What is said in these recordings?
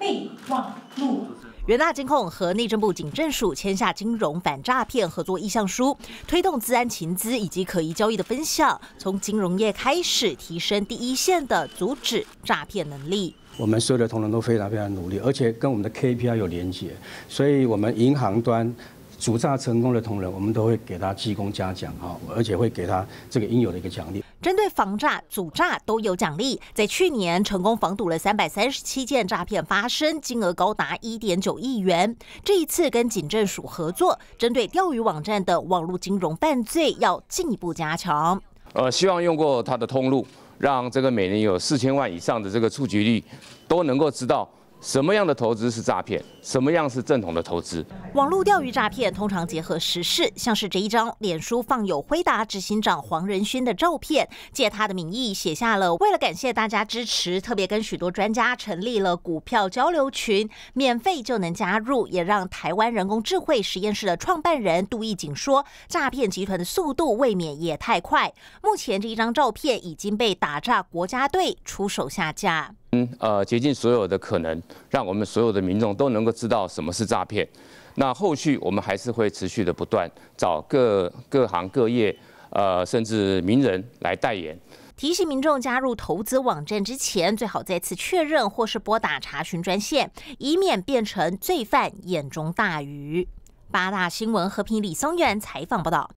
备忘录。元大金控和内政部警政署签下金融反诈骗合作意向书，推动资安情资以及可疑交易的分享，从金融业开始提升第一线的阻止诈骗能力。我们所有的同仁都非常非常努力，而且跟我们的 KPI 有连接，所以我们银行端主诈成功的同仁，我们都会给他记功嘉奖哈，而且会给他这个应有的一个奖励。针对防诈、阻诈都有奖励，在去年成功防堵了三百三十七件诈骗发生，金额高达一点九亿元。这一次跟警政署合作，针对钓鱼网站的网络金融犯罪要进一步加强。呃，希望用过它的通路，让这个每年有四千万以上的这个触击率都能够知道。什么样的投资是诈骗？什么样是正统的投资？网络钓鱼诈骗通常结合时事，像是这一张脸书放有辉达执行长黄仁勋的照片，借他的名义写下了为了感谢大家支持，特别跟许多专家成立了股票交流群，免费就能加入，也让台湾人工智慧实验室的创办人杜义景说，诈骗集团的速度未免也太快。目前这一张照片已经被打诈国家队出手下架。嗯，呃，竭尽所有的可能，让我们所有的民众都能够知道什么是诈骗。那后续我们还是会持续的不断找各各行各业，呃，甚至名人来代言，提醒民众加入投资网站之前，最好再次确认或是拨打查询专线，以免变成罪犯眼中大鱼。八大新闻和平李松元采访报道。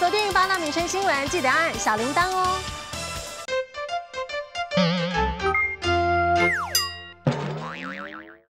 锁定八大民生新闻，记得按小铃铛哦。